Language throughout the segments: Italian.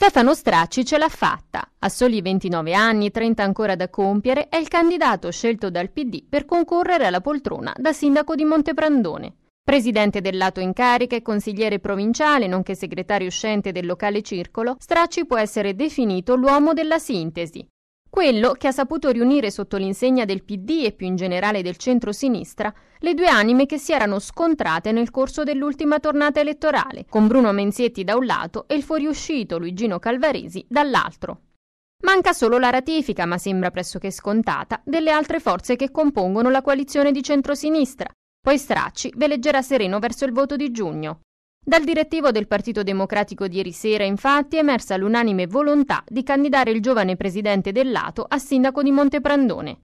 Stefano Stracci ce l'ha fatta. A soli 29 anni, 30 ancora da compiere, è il candidato scelto dal PD per concorrere alla poltrona da sindaco di Monteprandone. Presidente del lato in carica e consigliere provinciale, nonché segretario uscente del locale circolo, Stracci può essere definito l'uomo della sintesi, quello che ha saputo riunire sotto l'insegna del PD e più in generale del centro-sinistra le due anime che si erano scontrate nel corso dell'ultima tornata elettorale, con Bruno Menzietti da un lato e il fuoriuscito Luigino Calvaresi dall'altro. Manca solo la ratifica, ma sembra pressoché scontata, delle altre forze che compongono la coalizione di centrosinistra. Poi Stracci veleggerà sereno verso il voto di giugno. Dal direttivo del Partito Democratico di ieri sera, infatti, è emersa l'unanime volontà di candidare il giovane presidente del Lato a sindaco di Monteprandone.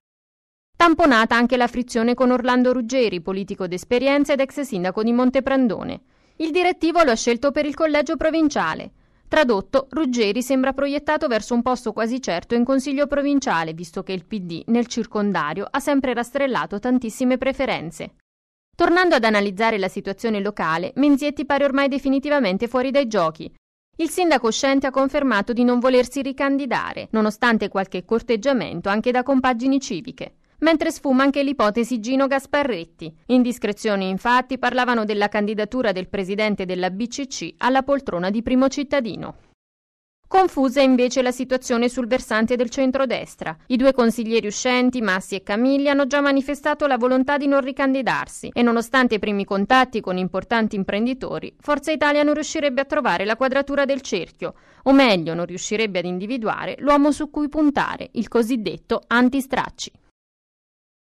Tamponata anche la frizione con Orlando Ruggeri, politico d'esperienza ed ex sindaco di Monteprandone. Il direttivo lo ha scelto per il collegio provinciale. Tradotto, Ruggeri sembra proiettato verso un posto quasi certo in consiglio provinciale, visto che il PD nel circondario ha sempre rastrellato tantissime preferenze. Tornando ad analizzare la situazione locale, Menzietti pare ormai definitivamente fuori dai giochi. Il sindaco uscente ha confermato di non volersi ricandidare, nonostante qualche corteggiamento anche da compagini civiche. Mentre sfuma anche l'ipotesi Gino Gasparretti. Indiscrezioni infatti parlavano della candidatura del presidente della BCC alla poltrona di primo cittadino. Confusa invece la situazione sul versante del centrodestra. I due consiglieri uscenti, Massi e Camilli, hanno già manifestato la volontà di non ricandidarsi e nonostante i primi contatti con importanti imprenditori, Forza Italia non riuscirebbe a trovare la quadratura del cerchio, o meglio non riuscirebbe ad individuare l'uomo su cui puntare, il cosiddetto antistracci.